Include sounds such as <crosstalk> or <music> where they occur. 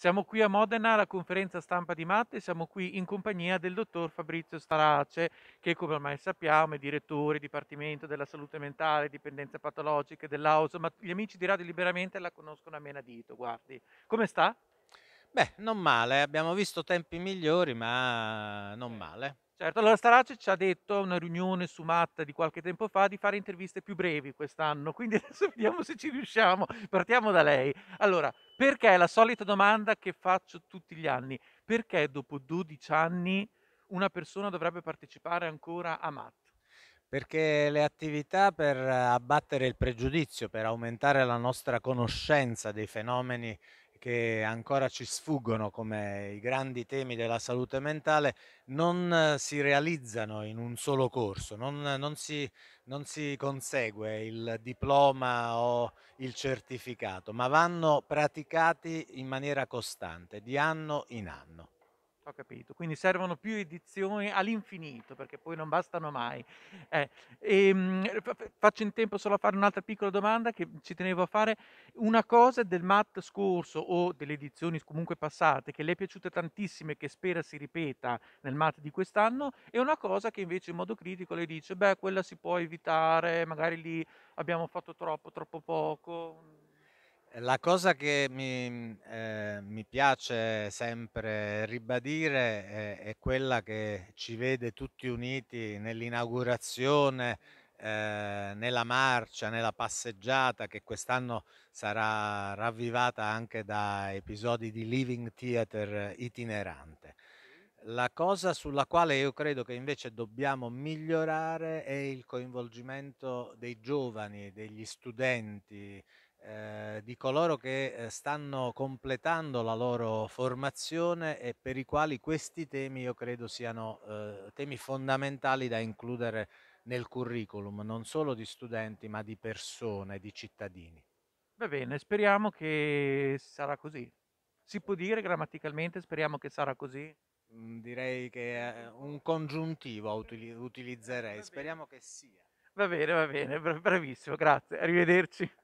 Siamo qui a Modena alla conferenza stampa di Matte, siamo qui in compagnia del dottor Fabrizio Starace, che come ormai sappiamo è direttore Dipartimento della Salute Mentale, Dipendenze Patologiche dell'AUS, ma gli amici di Radio Liberamente la conoscono a menadito, guardi. Come sta? Beh, non male, abbiamo visto tempi migliori, ma non eh, male. Certo, allora Starace ci ha detto a una riunione su Matta di qualche tempo fa di fare interviste più brevi quest'anno, quindi <laughs> adesso vediamo se ci riusciamo. Partiamo da lei. Allora, perché è la solita domanda che faccio tutti gli anni. Perché dopo 12 anni una persona dovrebbe partecipare ancora a MAT? Perché le attività per abbattere il pregiudizio, per aumentare la nostra conoscenza dei fenomeni che ancora ci sfuggono come i grandi temi della salute mentale non si realizzano in un solo corso, non, non, si, non si consegue il diploma o il certificato, ma vanno praticati in maniera costante, di anno in anno. Ho capito, quindi servono più edizioni all'infinito perché poi non bastano mai. Eh, e, ehm, faccio in tempo solo a fare un'altra piccola domanda che ci tenevo a fare. Una cosa del MAT scorso o delle edizioni comunque passate che le è piaciuta tantissimo e che spera si ripeta nel MAT di quest'anno e una cosa che invece in modo critico le dice, beh quella si può evitare, magari lì abbiamo fatto troppo, troppo poco. La cosa che mi, mm, eh, mi piace sempre ribadire è, è, quella che ci vede tutti uniti nell'inaugurazione, eh, nella marcia, nella passeggiata che quest'anno sarà ravvivata anche da episodi di Living Theater itinerante. La cosa sulla quale io credo che invece dobbiamo migliorare è il coinvolgimento dei giovani, degli studenti, eh, di coloro che eh, stanno completando la loro formazione e per i quali questi temi io credo siano eh, temi fondamentali da includere nel curriculum, non solo di studenti ma di persone, di cittadini. Va bene, speriamo che sarà così. Si può dire grammaticalmente speriamo che sarà così? Mm, direi che eh, un congiuntivo utilizzerei, speriamo che sia. Va bene, va bene, bravissimo, grazie, arrivederci.